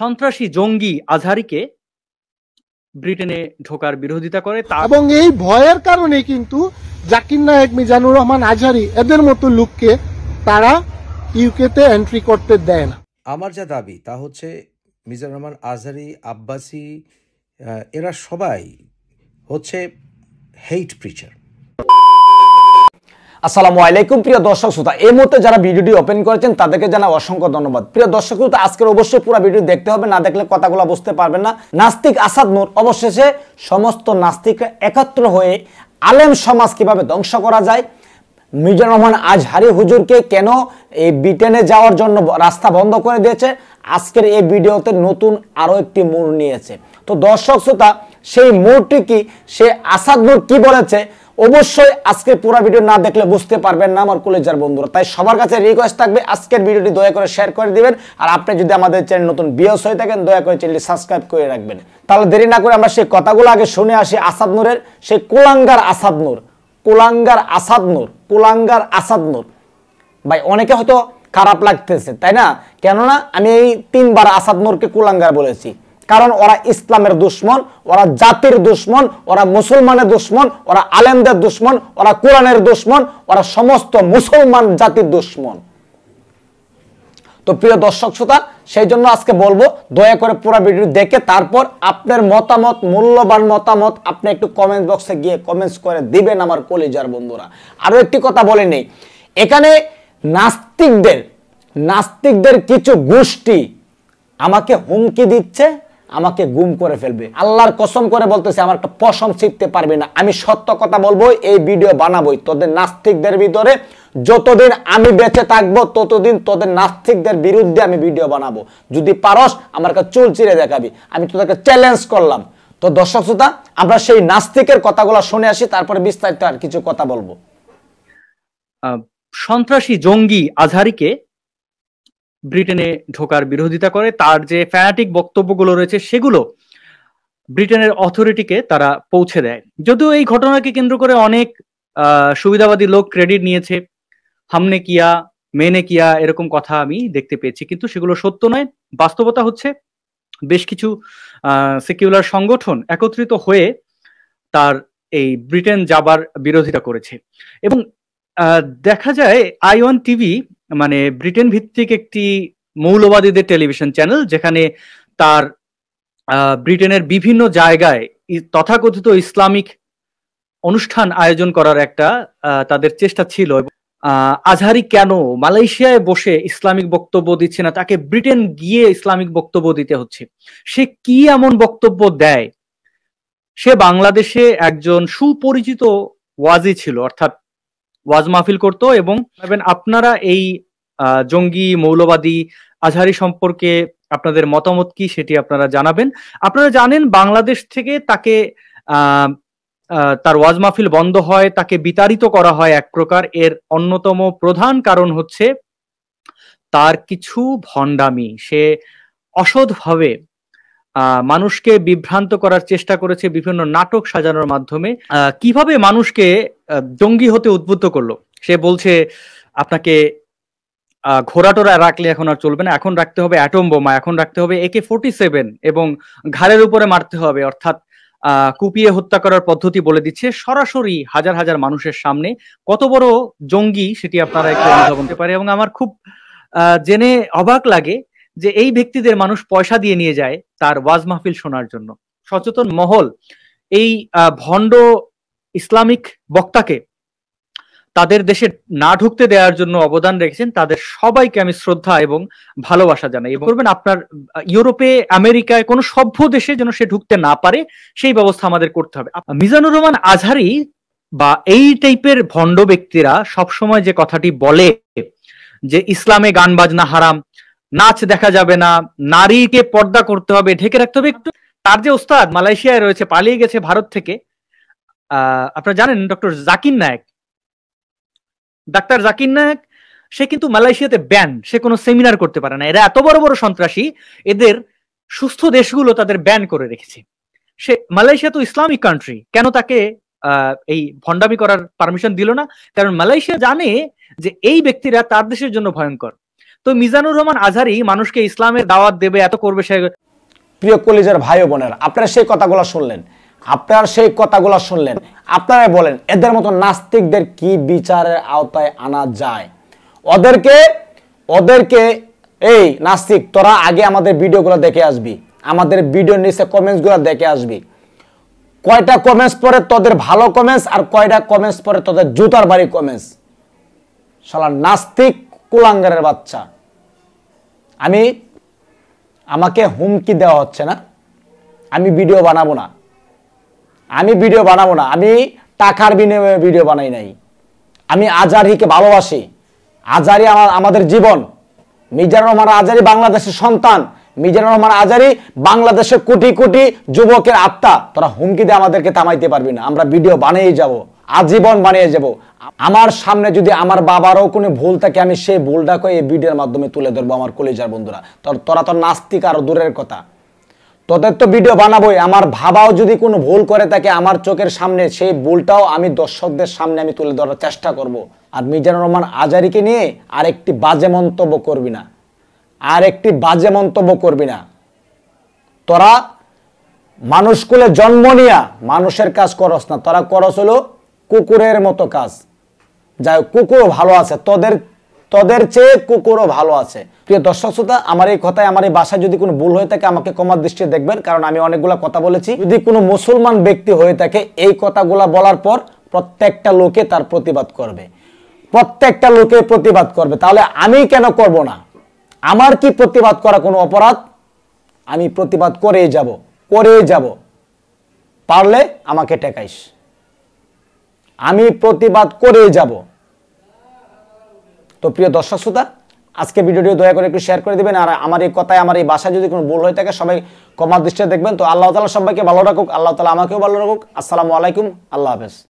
সন্ত্রাসী জঙ্গি আজহারিকে ব্রিটেনে ঢোকার বিরোধিতা করে এবং এই ভয়ের কারণে কিন্তু জাকির নায়েক মিজানুর রহমান আজহারি এদের মতো লোককে তারা ইউকেতে এন্ট্রি করতে দেয় না আমার যা দাবি তা হচ্ছে মিজানুর রহমান আজহারি আব্বাসি এরা সবাই হচ্ছে হেইট প্রিচার আসসালামু আলাইকুম প্রিয় দর্শক শ্রোতা এই মুহূর্তে যারা ভিডিওটি ওপেন করেছেন তাদেরকে জানা অসংখ্য ধন্যবাদ প্রিয় দর্শক শ্রোতা আজকের অবশ্যই পুরো ভিডিও দেখতে হবে না দেখলে কথাগুলো বুঝতে পারবেন না নাস্তিক আসাদ নূর অবশেষে সমস্ত নাস্তিকরা একত্র হয়ে আলেম সমাজ কিভাবে ধ্বংস করা যায় মিজান রহমান আজহারি হুজুরকে কেন এই ব্রিটেনে যাওয়ার জন্য রাস্তা বন্ধ করে দিয়েছে আজকের এই ভিডিওতে নতুন আরও একটি মূল নিয়েছে তো দর্শক শ্রোতা সেই মোড়টি কি সে আসাদ নূর কি বলেছে অবশ্যই আজকে পুরো ভিডিও না দেখলে বুঝতে পারবেন না আমার কলেজার বন্ধুরা তাই সবার কাছে রিকোয়েস্ট থাকবে আজকের ভিডিওটি দয়া করে শেয়ার করে দিবেন আর আপনি যদি আমাদের চ্যানেল নতুন বিয়স হয়ে থাকেন দয়া করে চ্যানেলটি সাবস্ক্রাইব করে রাখবেন তাহলে দেরি না করে আমরা সেই কথাগুলো আগে শুনে আসি আসাদ নূরের সেই কুলাঙ্গার আসাদ নূর কুলাঙ্গার আসাদ নূর কুলাঙ্গার আসাদ নূর ভাই অনেকে হয়তো খারাপ লাগতেছে তাই না কেননা আমি এই তিনবার আসাদ নূরকে কুলাঙ্গার বলেছি কারণ ওরা ইসলামের দুশ্মন ওরা জাতির দুশ্মন ওরা মুসলমানের দুশ্মন ওরা আলেমদের দুশ্মন ওরা কোরআনের দুশ্মন ওরা সমস্ত মুসলমান জাতির দুশ্মন তো প্রিয় দর্শক শ্রোতা সেই জন্য আজকে বলবো দয়া করে পুরো ভিডিও দেখে তারপর আপনার মতামত মূল্যবান মতামত আপনি একটু কমেন্ট বক্সে গিয়ে কমেন্টস করে দিবেন আমার কলেজার বন্ধুরা আরও একটি কথা বলে নেই এখানে নাস্তিকদের নাস্তিকদের কিছু গোষ্ঠী আমাকে হুমকি দিচ্ছে আমাকে গুম করে ফেলবে আল্লাহর কসম করে বলতেছে আমার একটা পশম ছিটতে পারবে না আমি সত্য কথা বলবো এই ভিডিও বানাবোই তোদের নাস্তিকদের ভিতরে যতদিন আমি বেঁচে থাকবো ততদিন তোদের নাস্তিকদের বিরুদ্ধে আমি ভিডিও বানাবো যদি পারস আমার কাছে চুল চিরে দেখাবি আমি তোদেরকে চ্যালেঞ্জ করলাম তো দর্শক শ্রোতা আমরা সেই নাস্তিকের কথাগুলো শুনে আসি তারপরে বিস্তারিত আর কিছু কথা বলবো সন্ত্রাসী জঙ্গি আজহারিকে ব্রিটেনে ঢোকার বিরোধিতা করে তার যে ফ্যানাটিক বক্তব্যগুলো রয়েছে সেগুলো ব্রিটেনের অথরিটিকে তারা পৌঁছে দেয় যদিও এই ঘটনাকে কেন্দ্র করে অনেক সুবিধাবাদী লোক ক্রেডিট নিয়েছে হামনে কিয়া মেনে কিয়া এরকম কথা আমি দেখতে পেয়েছি কিন্তু সেগুলো সত্য নয় বাস্তবতা হচ্ছে বেশ কিছু সেকিউলার সংগঠন একত্রিত হয়ে তার এই ব্রিটেন যাবার বিরোধিতা করেছে এবং দেখা যায় আই টিভি মানে ব্রিটেন ভিত্তিক একটি মৌলবাদীদের টেলিভিশন চ্যানেল যেখানে তার ব্রিটেনের বিভিন্ন জায়গায় তথাকথিত ইসলামিক অনুষ্ঠান আয়োজন করার একটা তাদের চেষ্টা ছিল আজহারি কেন মালয়েশিয়ায় বসে ইসলামিক বক্তব্য দিচ্ছে না তাকে ব্রিটেন গিয়ে ইসলামিক বক্তব্য দিতে হচ্ছে সে কি এমন বক্তব্য দেয় সে বাংলাদেশে একজন সুপরিচিত ওয়াজি ছিল অর্থাৎ ওয়াজ মাহফিল করত এবং আপনারা এই জঙ্গি মৌলবাদী আজহারি সম্পর্কে আপনাদের মতামত কি সেটি আপনারা জানাবেন আপনারা জানেন বাংলাদেশ থেকে তাকে তার ওয়াজ মাহফিল বন্ধ হয় তাকে বিতাড়িত করা হয় এক প্রকার এর অন্যতম প্রধান কারণ হচ্ছে তার কিছু ভণ্ডামি সে অসৎভাবে মানুষকে বিভ্রান্ত করার চেষ্টা করেছে বিভিন্ন নাটক সাজানোর মাধ্যমে কিভাবে মানুষকে জঙ্গি হতে উদ্বুদ্ধ করলো সে বলছে আপনাকে ঘোরাটোরা রাখলে এখন আর চলবে না এখন রাখতে হবে অ্যাটম বোমা এখন রাখতে হবে একে ফোর্টি সেভেন এবং ঘাড়ের উপরে মারতে হবে অর্থাৎ কুপিয়ে হত্যা করার পদ্ধতি বলে দিচ্ছে সরাসরি হাজার হাজার মানুষের সামনে কত বড় জঙ্গি সেটি আপনারা একটু অনুধাবন করতে পারে এবং আমার খুব জেনে অবাক লাগে যে এই ব্যক্তিদের মানুষ পয়সা দিয়ে নিয়ে যায় তার ওয়াজ মাহফিল শোনার জন্য সচেতন মহল এই ভণ্ড ইসলামিক বক্তাকে তাদের দেশে না ঢুকতে দেওয়ার জন্য অবদান রেখেছেন তাদের সবাইকে আমি শ্রদ্ধা এবং ভালোবাসা জানাই এবং করবেন আপনার ইউরোপে আমেরিকায় কোনো সভ্য দেশে যেন সে ঢুকতে না পারে সেই ব্যবস্থা আমাদের করতে হবে মিজানুর রহমান আজহারি বা এই টাইপের ভণ্ড ব্যক্তিরা সবসময় যে কথাটি বলে যে ইসলামে গান বাজনা হারাম নাচ দেখা যাবে না নারীকে পর্দা করতে হবে ঢেকে রাখতে হবে একটু তার যে ওস্তাদ মালয়েশিয়ায় রয়েছে পালিয়ে গেছে ভারত থেকে আহ আপনারা জানেন ডক্টর জাকির নায়ক ডাক্তার জাকির নায়ক সে কিন্তু মালয়েশিয়াতে ব্যান সে কোনো সেমিনার করতে পারে না এরা এত বড় বড় সন্ত্রাসী এদের সুস্থ দেশগুলো তাদের ব্যান করে রেখেছে সে মালয়েশিয়া তো ইসলামিক কান্ট্রি কেন তাকে এই ভণ্ডামি করার পারমিশন দিল না কারণ মালয়েশিয়া জানে যে এই ব্যক্তিরা তার দেশের জন্য ভয়ঙ্কর তো মিজানুর রহমান আজহারি মানুষকে ইসলামের দাওয়াত দেবে এত করবে সে প্রিয় কলিজার ভাই বোনের আপনারা সেই কথাগুলো শুনলেন আপনার সেই কথাগুলো শুনলেন আপনারা বলেন এদের মতো নাস্তিকদের কি বিচারের আওতায় আনা যায় ওদেরকে ওদেরকে এই নাস্তিক তোরা আগে আমাদের ভিডিওগুলো দেখে আসবি আমাদের ভিডিও নিচে কমেন্টসগুলো দেখে আসবি কয়টা কমেন্টস পরে তোদের ভালো কমেন্টস আর কয়টা কমেন্টস পরে তোদের জুতার বাড়ি কমেন্টস শালা নাস্তিক কুলাঙ্গারের বাচ্চা আমি আমাকে হুমকি দেওয়া হচ্ছে না আমি ভিডিও বানাবো না আমি ভিডিও বানাবো না আমি টাকার বিনিময়ে ভিডিও বানাই নাই আমি আজারিকে ভালোবাসি আজারি আমার আমাদের জীবন মিজানুর রহমান আজারি বাংলাদেশের সন্তান মিজানুর রহমান আজারি বাংলাদেশের কোটি কোটি যুবকের আত্মা তোরা হুমকি দিয়ে আমাদেরকে থামাইতে পারবি না আমরা ভিডিও বানিয়ে যাবো আজীবন বানিয়ে যাব আমার সামনে যদি আমার বাবারও কোনো ভুল থাকে আমি সেই ভুলটাকে এই ভিডিওর মাধ্যমে তুলে ধরবো আমার কলেজার বন্ধুরা তোর তোরা তো নাস্তিক আর দূরের কথা তোদের তো ভিডিও বানাবোই আমার ভাবাও যদি কোনো ভুল করে থাকে আমার চোখের সামনে সেই ভুলটাও আমি দর্শকদের সামনে আমি তুলে ধরার চেষ্টা করব। আর মিজানুর রহমান আজারিকে নিয়ে আরেকটি বাজে মন্তব্য করবি না আর একটি বাজে মন্তব্য করবি না তোরা মানুষকুলে জন্ম নিয়া মানুষের কাজ করস না তোরা করস হলো কুকুরের মতো কাজ যাই কুকুরও ভালো আছে তোদের তোদের চেয়ে কুকুরও ভালো আছে প্রিয় দর্শক শ্রোতা আমার এই কথায় আমার এই বাসায় যদি কোনো ভুল হয়ে থাকে আমাকে কমার দৃষ্টিতে দেখবেন কারণ আমি অনেকগুলো কথা বলেছি যদি কোনো মুসলমান ব্যক্তি হয়ে থাকে এই কথাগুলো বলার পর প্রত্যেকটা লোকে তার প্রতিবাদ করবে প্রত্যেকটা লোকে প্রতিবাদ করবে তাহলে আমি কেন করব না আমার কি প্রতিবাদ করা কোনো অপরাধ আমি প্রতিবাদ করেই যাব করেই যাব পারলে আমাকে টেকাইস আমি প্রতিবাদ করেই যাব তো প্রিয় দর্শক শ্রোতা আজকে ভিডিওটি দয়া করে একটু শেয়ার করে দিবেন আর আমার এই কথায় আমার এই বাসায় যদি কোনো ভুল হয়ে থাকে সবাই কমার দৃষ্টিতে দেখবেন তো আল্লাহ তালা সবাইকে ভালো রাখুক আল্লাহ তালা আমাকেও ভালো রাখুক আসসালামু আলাইকুম আল্লাহ হাফেজ